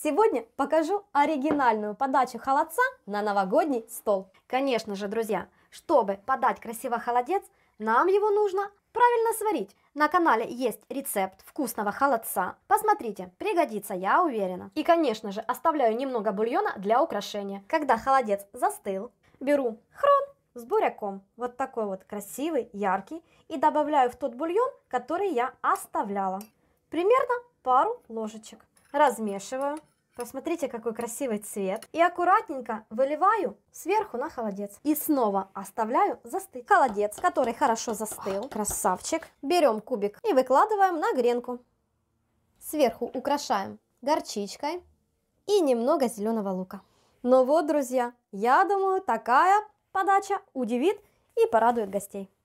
Сегодня покажу оригинальную подачу холодца на новогодний стол. Конечно же, друзья, чтобы подать красиво холодец, нам его нужно правильно сварить. На канале есть рецепт вкусного холодца. Посмотрите, пригодится, я уверена. И, конечно же, оставляю немного бульона для украшения. Когда холодец застыл, беру хрон с буряком, вот такой вот красивый, яркий, и добавляю в тот бульон, который я оставляла. Примерно пару ложечек размешиваю. Посмотрите, какой красивый цвет. И аккуратненько выливаю сверху на холодец. И снова оставляю застыть. Холодец, который хорошо застыл. Красавчик. Берем кубик и выкладываем на гренку. Сверху украшаем горчичкой и немного зеленого лука. Ну вот, друзья, я думаю, такая подача удивит и порадует гостей.